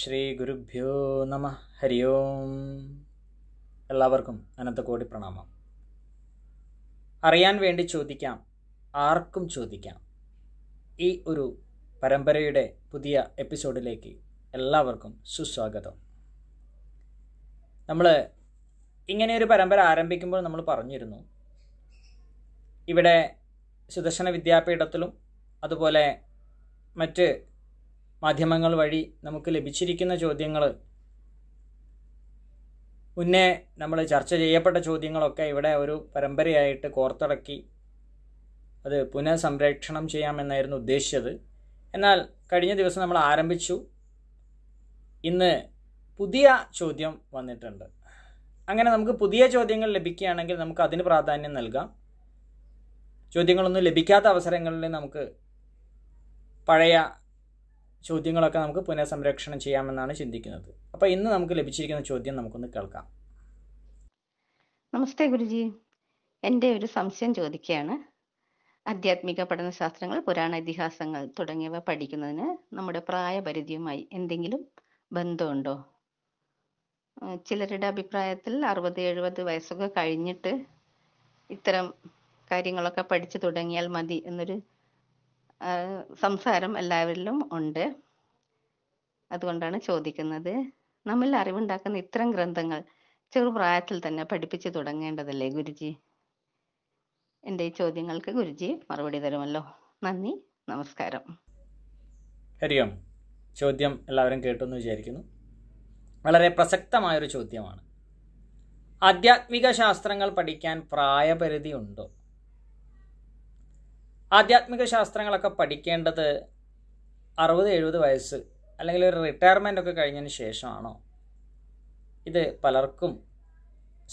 ശ്രീ ഗുരുഭ്യോ നമ ഹരി ഓം എല്ലാവർക്കും അനന്തകോടി പ്രണാമം അറിയാൻ വേണ്ടി ചോദിക്കാം ആർക്കും ചോദിക്കാം ഈ ഒരു പരമ്പരയുടെ പുതിയ എപ്പിസോഡിലേക്ക് എല്ലാവർക്കും സുസ്വാഗതം നമ്മൾ ഇങ്ങനെ ഒരു പരമ്പര ആരംഭിക്കുമ്പോൾ നമ്മൾ പറഞ്ഞിരുന്നു ഇവിടെ സുദർശന വിദ്യാപീഠത്തിലും അതുപോലെ മറ്റ് മാധ്യമങ്ങൾ വഴി നമുക്ക് ലഭിച്ചിരിക്കുന്ന ചോദ്യങ്ങൾ മുന്നേ നമ്മൾ ചർച്ച ചെയ്യപ്പെട്ട ചോദ്യങ്ങളൊക്കെ ഇവിടെ ഒരു പരമ്പരയായിട്ട് കോർത്തിറക്കി അത് പുനഃസംരക്ഷണം ചെയ്യാമെന്നായിരുന്നു ഉദ്ദേശിച്ചത് എന്നാൽ കഴിഞ്ഞ ദിവസം നമ്മൾ ആരംഭിച്ചു ഇന്ന് പുതിയ ചോദ്യം വന്നിട്ടുണ്ട് അങ്ങനെ നമുക്ക് പുതിയ ചോദ്യങ്ങൾ ലഭിക്കുകയാണെങ്കിൽ നമുക്ക് അതിന് പ്രാധാന്യം നൽകാം ചോദ്യങ്ങളൊന്നും ലഭിക്കാത്ത അവസരങ്ങളിൽ നമുക്ക് പഴയ ചോദ്യങ്ങളൊക്കെ നമുക്ക് പുനഃസംരക്ഷണം ചെയ്യാമെന്നാണ് ചിന്തിക്കുന്നത് അപ്പോൾ ഇന്ന് നമുക്ക് ലഭിച്ചിരിക്കുന്ന ചോദ്യം നമുക്കൊന്ന് കേൾക്കാം നമസ്തേ ഗുരുജി എൻ്റെ ഒരു സംശയം ചോദിക്കുകയാണ് ആധ്യാത്മിക പഠനശാസ്ത്രങ്ങൾ പുരാണ ഇതിഹാസങ്ങൾ തുടങ്ങിയവ പഠിക്കുന്നതിന് നമ്മുടെ പ്രായപരിധിയുമായി എന്തെങ്കിലും ബന്ധമുണ്ടോ ചിലരുടെ അഭിപ്രായത്തിൽ അറുപത് എഴുപത് വയസ്സൊക്കെ കഴിഞ്ഞിട്ട് ഇത്തരം കാര്യങ്ങളൊക്കെ പഠിച്ചു തുടങ്ങിയാൽ മതി എന്നൊരു സംസാരം എല്ലാവരിലും ഉണ്ട് അതുകൊണ്ടാണ് ചോദിക്കുന്നത് നമ്മൾ അറിവുണ്ടാക്കുന്ന ഇത്തരം ഗ്രന്ഥങ്ങൾ ചെറുപ്രായത്തിൽ തന്നെ പഠിപ്പിച്ചു തുടങ്ങേണ്ടതല്ലേ ഗുരുജി എൻ്റെ ഈ ചോദ്യങ്ങൾക്ക് ഗുരുജി മറുപടി തരുമല്ലോ നന്ദി നമസ്കാരം ഹരിയോം ചോദ്യം എല്ലാവരും കേട്ടെന്ന് വിചാരിക്കുന്നു വളരെ പ്രസക്തമായൊരു ചോദ്യമാണ് ആധ്യാത്മിക ശാസ്ത്രങ്ങൾ പഠിക്കാൻ പ്രായപരിധി ഉണ്ടോ ആധ്യാത്മിക ശാസ്ത്രങ്ങളൊക്കെ പഠിക്കേണ്ടത് അറുപത് എഴുപത് വയസ്സ് അല്ലെങ്കിൽ ഒരു റിട്ടയർമെൻ്റ് ഒക്കെ കഴിഞ്ഞതിന് ശേഷമാണോ ഇത് പലർക്കും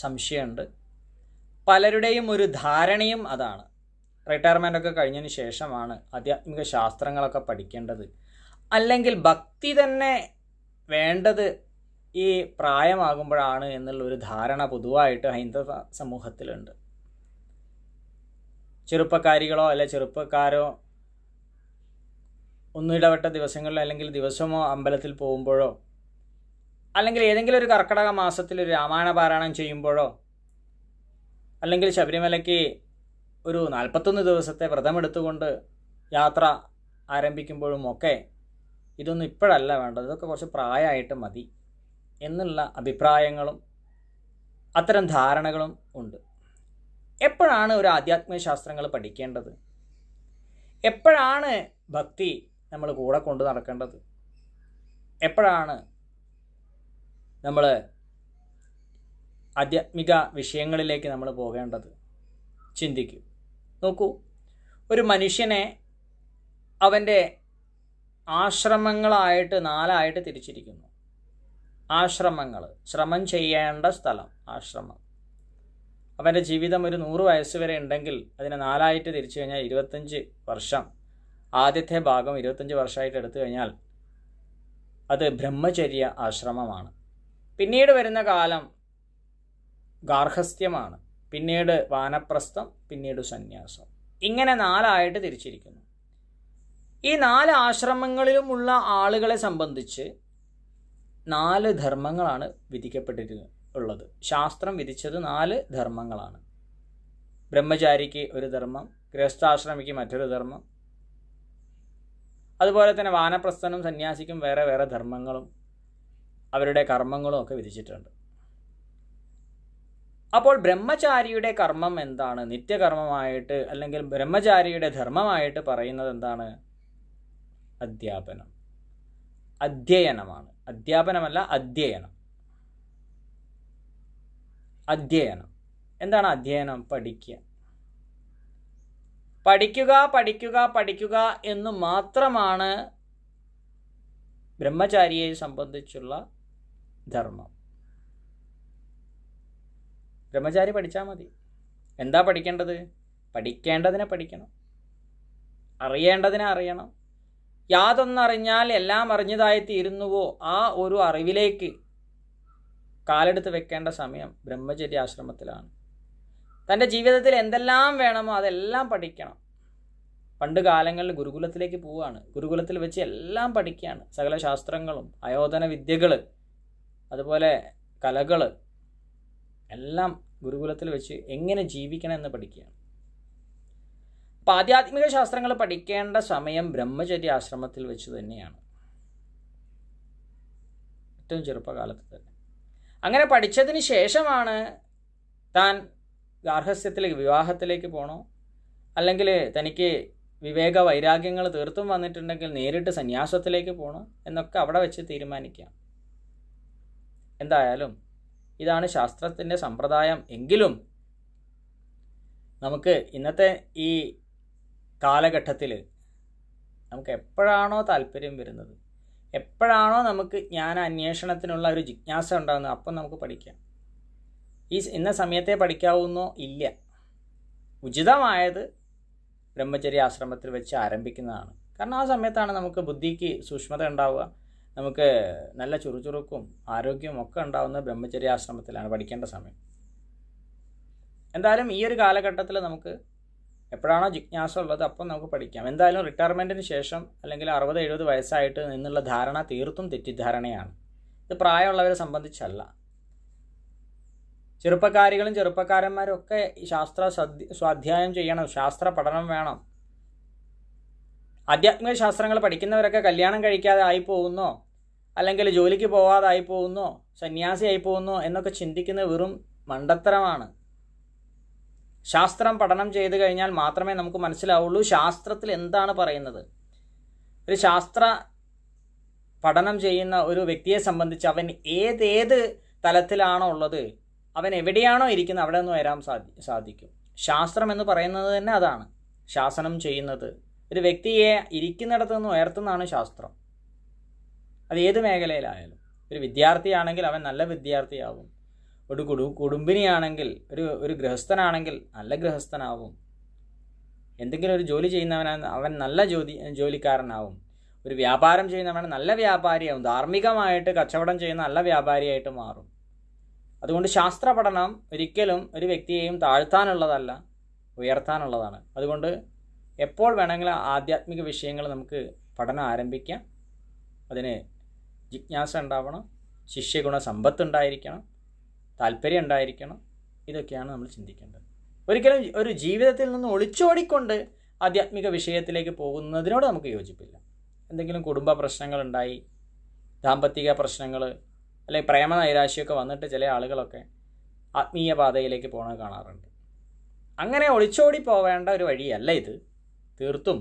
സംശയമുണ്ട് പലരുടെയും ഒരു ധാരണയും അതാണ് റിട്ടയർമെൻ്റ് ഒക്കെ കഴിഞ്ഞതിന് ശേഷമാണ് ആധ്യാത്മിക ശാസ്ത്രങ്ങളൊക്കെ പഠിക്കേണ്ടത് അല്ലെങ്കിൽ ഭക്തി തന്നെ വേണ്ടത് ഈ പ്രായമാകുമ്പോഴാണ് എന്നുള്ളൊരു ധാരണ പൊതുവായിട്ട് ഹൈന്ദവ സമൂഹത്തിലുണ്ട് ചെറുപ്പക്കാരികളോ അല്ലെ ചെറുപ്പക്കാരോ ഒന്നിടവട്ട ദിവസങ്ങളിലോ അല്ലെങ്കിൽ ദിവസമോ അമ്പലത്തിൽ പോകുമ്പോഴോ അല്ലെങ്കിൽ ഏതെങ്കിലും ഒരു കർക്കടക മാസത്തിൽ ഒരു രാമായണ പാരായണം ചെയ്യുമ്പോഴോ അല്ലെങ്കിൽ ശബരിമലയ്ക്ക് ഒരു നാൽപ്പത്തൊന്ന് ദിവസത്തെ വ്രതമെടുത്തുകൊണ്ട് യാത്ര ആരംഭിക്കുമ്പോഴും ഒക്കെ ഇതൊന്നും ഇപ്പോഴല്ല വേണ്ടത് ഇതൊക്കെ കുറച്ച് പ്രായമായിട്ട് മതി എന്നുള്ള അഭിപ്രായങ്ങളും അത്തരം ധാരണകളും ഉണ്ട് എപ്പോഴാണ് ഒരു ആധ്യാത്മിക ശാസ്ത്രങ്ങൾ പഠിക്കേണ്ടത് എപ്പോഴാണ് ഭക്തി നമ്മൾ കൂടെ കൊണ്ടു നടക്കേണ്ടത് എപ്പോഴാണ് നമ്മൾ ആധ്യാത്മിക വിഷയങ്ങളിലേക്ക് നമ്മൾ പോകേണ്ടത് ചിന്തിക്കൂ നോക്കൂ ഒരു മനുഷ്യനെ അവൻ്റെ ആശ്രമങ്ങളായിട്ട് നാലായിട്ട് തിരിച്ചിരിക്കുന്നു ആശ്രമങ്ങൾ ശ്രമം ചെയ്യേണ്ട സ്ഥലം ആശ്രമം അപ്പോൾ എൻ്റെ ജീവിതം ഒരു നൂറ് വയസ്സ് വരെ ഉണ്ടെങ്കിൽ അതിനെ നാലായിട്ട് തിരിച്ചു കഴിഞ്ഞാൽ ഇരുപത്തഞ്ച് വർഷം ആദ്യത്തെ ഭാഗം ഇരുപത്തഞ്ച് വർഷമായിട്ട് എടുത്തു കഴിഞ്ഞാൽ അത് ബ്രഹ്മചര്യ ആശ്രമമാണ് പിന്നീട് വരുന്ന കാലം ഗാർഹസ്ഥ്യമാണ് പിന്നീട് വാനപ്രസ്ഥം പിന്നീട് സന്യാസം ഇങ്ങനെ നാലായിട്ട് തിരിച്ചിരിക്കുന്നു ഈ നാല് ആശ്രമങ്ങളിലുമുള്ള ആളുകളെ സംബന്ധിച്ച് നാല് ധർമ്മങ്ങളാണ് വിധിക്കപ്പെട്ടിരിക്കുന്നത് ഉള്ളത് ശാസ്ത്രം വിധിച്ചത് നാല് ധർമ്മങ്ങളാണ് ബ്രഹ്മചാരിക്ക് ഒരു ധർമ്മം ഗൃഹസ്ഥാശ്രമിക്ക് മറ്റൊരു ധർമ്മം അതുപോലെ തന്നെ വാനപ്രസ്ഥനും സന്യാസിക്കും വേറെ വേറെ ധർമ്മങ്ങളും അവരുടെ കർമ്മങ്ങളും ഒക്കെ വിധിച്ചിട്ടുണ്ട് അപ്പോൾ ബ്രഹ്മചാരിയുടെ കർമ്മം എന്താണ് നിത്യകർമ്മമായിട്ട് അല്ലെങ്കിൽ ബ്രഹ്മചാരിയുടെ ധർമ്മമായിട്ട് പറയുന്നത് എന്താണ് അധ്യാപനം അധ്യയനമാണ് അധ്യാപനമല്ല അധ്യയനം അധ്യയനം എന്താണ് അധ്യയനം പഠിക്കുക പഠിക്കുക പഠിക്കുക പഠിക്കുക എന്ന് മാത്രമാണ് ബ്രഹ്മചാരിയെ സംബന്ധിച്ചുള്ള ധർമ്മം ബ്രഹ്മചാരി പഠിച്ചാൽ മതി എന്താ പഠിക്കേണ്ടത് പഠിക്കേണ്ടതിനെ പഠിക്കണം അറിയേണ്ടതിനെ അറിയണം യാതൊന്നറിഞ്ഞാൽ എല്ലാം അറിഞ്ഞതായി തീരുന്നുവോ ആ ഒരു അറിവിലേക്ക് കാലെടുത്ത് വെക്കേണ്ട സമയം ബ്രഹ്മചര്യ ആശ്രമത്തിലാണ് തൻ്റെ ജീവിതത്തിൽ എന്തെല്ലാം വേണമോ അതെല്ലാം പഠിക്കണം പണ്ട് കാലങ്ങളിൽ ഗുരുകുലത്തിലേക്ക് പോവുകയാണ് ഗുരുകുലത്തിൽ വെച്ച് എല്ലാം പഠിക്കുകയാണ് സകല ശാസ്ത്രങ്ങളും അയോധന വിദ്യകൾ അതുപോലെ കലകൾ എല്ലാം ഗുരുകുലത്തിൽ വെച്ച് എങ്ങനെ ജീവിക്കണം എന്ന് പഠിക്കുകയാണ് അപ്പം ആധ്യാത്മിക ശാസ്ത്രങ്ങൾ പഠിക്കേണ്ട സമയം ബ്രഹ്മചര്യ ആശ്രമത്തിൽ വെച്ച് തന്നെയാണ് ഏറ്റവും ചെറുപ്പകാലത്ത് തന്നെ അങ്ങനെ പഠിച്ചതിന് ശേഷമാണ് താൻ ഗാർഹസ്യത്തിലേക്ക് വിവാഹത്തിലേക്ക് പോകണോ അല്ലെങ്കിൽ തനിക്ക് വിവേക വൈരാഗ്യങ്ങൾ തീർത്തും വന്നിട്ടുണ്ടെങ്കിൽ നേരിട്ട് സന്യാസത്തിലേക്ക് പോകണോ എന്നൊക്കെ അവിടെ വെച്ച് തീരുമാനിക്കാം എന്തായാലും ഇതാണ് ശാസ്ത്രത്തിൻ്റെ സമ്പ്രദായം എങ്കിലും നമുക്ക് ഇന്നത്തെ ഈ കാലഘട്ടത്തിൽ നമുക്ക് എപ്പോഴാണോ താല്പര്യം വരുന്നത് എപ്പോഴാണോ നമുക്ക് ജ്ഞാന അന്വേഷണത്തിനുള്ള ഒരു ജിജ്ഞാസ ഉണ്ടാകുന്നത് അപ്പം നമുക്ക് പഠിക്കാം ഈ ഇന്ന സമയത്തെ പഠിക്കാവുന്നോ ഇല്ല ഉചിതമായത് ബ്രഹ്മചര്യ ആശ്രമത്തിൽ വെച്ച് ആരംഭിക്കുന്നതാണ് കാരണം ആ സമയത്താണ് നമുക്ക് ബുദ്ധിക്ക് സൂക്ഷ്മത ഉണ്ടാവുക നമുക്ക് നല്ല ചുറുചുറുക്കും ആരോഗ്യവും ഒക്കെ ഉണ്ടാവുന്ന ബ്രഹ്മചര്യാശ്രമത്തിലാണ് പഠിക്കേണ്ട സമയം എന്തായാലും ഈ ഒരു കാലഘട്ടത്തിൽ നമുക്ക് എപ്പോഴാണോ ജിജ്ഞാസ ഉള്ളത് അപ്പം നമുക്ക് പഠിക്കാം എന്തായാലും റിട്ടയർമെൻറ്റിന് ശേഷം അല്ലെങ്കിൽ അറുപത് എഴുപത് വയസ്സായിട്ട് നിന്നുള്ള ധാരണ തീർത്തും തെറ്റിദ്ധാരണയാണ് ഇത് പ്രായമുള്ളവരെ സംബന്ധിച്ചല്ല ചെറുപ്പക്കാരികളും ചെറുപ്പക്കാരന്മാരും ഒക്കെ ശാസ്ത്ര സ്വാധ്യായം ചെയ്യണം ശാസ്ത്ര പഠനം വേണം ആധ്യാത്മിക ശാസ്ത്രങ്ങൾ പഠിക്കുന്നവരൊക്കെ കല്യാണം കഴിക്കാതെ ആയി പോകുന്നോ അല്ലെങ്കിൽ ജോലിക്ക് പോവാതായി പോകുന്നോ ആയി പോകുന്നോ എന്നൊക്കെ ചിന്തിക്കുന്ന വെറും മണ്ടത്തരമാണ് ശാസ്ത്രം പഠനം ചെയ്ത് കഴിഞ്ഞാൽ മാത്രമേ നമുക്ക് മനസ്സിലാവുള്ളൂ ശാസ്ത്രത്തിൽ എന്താണ് പറയുന്നത് ഒരു ശാസ്ത്ര പഠനം ചെയ്യുന്ന ഒരു വ്യക്തിയെ സംബന്ധിച്ച് അവൻ ഏതേത് തലത്തിലാണോ ഉള്ളത് അവൻ എവിടെയാണോ ഇരിക്കുന്നത് അവിടെ നിന്ന് വരാൻ സാധി സാധിക്കും ശാസ്ത്രം എന്ന് പറയുന്നത് തന്നെ അതാണ് ശാസനം ചെയ്യുന്നത് ഒരു വ്യക്തിയെ ഇരിക്കുന്നിടത്ത് നിന്ന് ഉയർത്തുന്നതാണ് ശാസ്ത്രം അത് ഏത് മേഖലയിലായാലും ഒരു വിദ്യാർത്ഥിയാണെങ്കിൽ അവൻ നല്ല വിദ്യാർത്ഥിയാവും ഒരു കുടു കുടുംബിനിയാണെങ്കിൽ ഒരു ഒരു ഗൃഹസ്ഥനാണെങ്കിൽ നല്ല ഗൃഹസ്ഥനാവും എന്തെങ്കിലും ഒരു ജോലി ചെയ്യുന്നവനാണ് അവൻ നല്ല ജോലി ജോലിക്കാരനാവും ഒരു വ്യാപാരം ചെയ്യുന്നവൻ നല്ല വ്യാപാരിയാവും ധാർമ്മികമായിട്ട് കച്ചവടം ചെയ്യുന്ന നല്ല വ്യാപാരിയായിട്ട് മാറും അതുകൊണ്ട് ശാസ്ത്ര പഠനം ഒരിക്കലും ഒരു വ്യക്തിയെയും താഴ്ത്താനുള്ളതല്ല ഉയർത്താനുള്ളതാണ് അതുകൊണ്ട് എപ്പോൾ വേണമെങ്കിലും ആധ്യാത്മിക വിഷയങ്ങൾ നമുക്ക് പഠനം ആരംഭിക്കാം അതിന് ജിജ്ഞാസ ഉണ്ടാവണം ശിഷ്യഗുണ സമ്പത്ത് ഉണ്ടായിരിക്കണം താല്പര്യം ഉണ്ടായിരിക്കണം ഇതൊക്കെയാണ് നമ്മൾ ചിന്തിക്കേണ്ടത് ഒരിക്കലും ഒരു ജീവിതത്തിൽ നിന്ന് ഒളിച്ചോടിക്കൊണ്ട് ആധ്യാത്മിക വിഷയത്തിലേക്ക് പോകുന്നതിനോട് നമുക്ക് യോജിപ്പില്ല എന്തെങ്കിലും കുടുംബ പ്രശ്നങ്ങളുണ്ടായി ദാമ്പത്തിക പ്രശ്നങ്ങൾ അല്ലെങ്കിൽ പ്രേമ നൈരാശ്യമൊക്കെ വന്നിട്ട് ചില ആളുകളൊക്കെ ആത്മീയ പാതയിലേക്ക് പോകണ കാണാറുണ്ട് അങ്ങനെ ഒളിച്ചോടി പോവേണ്ട ഒരു വഴിയല്ല ഇത് തീർത്തും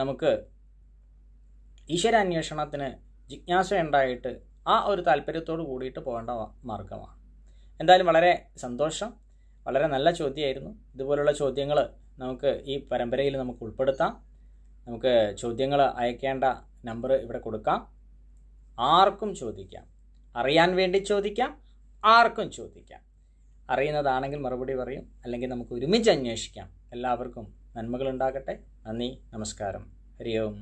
നമുക്ക് ഈശ്വരാന്വേഷണത്തിന് ജിജ്ഞാസ ഉണ്ടായിട്ട് ആ ഒരു താല്പര്യത്തോട് കൂടിയിട്ട് പോകേണ്ട മാർഗമാണ് എന്തായാലും വളരെ സന്തോഷം വളരെ നല്ല ചോദ്യമായിരുന്നു ഇതുപോലുള്ള ചോദ്യങ്ങൾ നമുക്ക് ഈ പരമ്പരയിൽ നമുക്ക് ഉൾപ്പെടുത്താം നമുക്ക് ചോദ്യങ്ങൾ അയക്കേണ്ട നമ്പർ ഇവിടെ കൊടുക്കാം ആർക്കും ചോദിക്കാം അറിയാൻ വേണ്ടി ചോദിക്കാം ആർക്കും ചോദിക്കാം അറിയുന്നതാണെങ്കിൽ മറുപടി പറയും അല്ലെങ്കിൽ നമുക്ക് ഒരുമിച്ച് അന്വേഷിക്കാം എല്ലാവർക്കും നന്മകളുണ്ടാകട്ടെ നന്ദി നമസ്കാരം ഹരി ഓം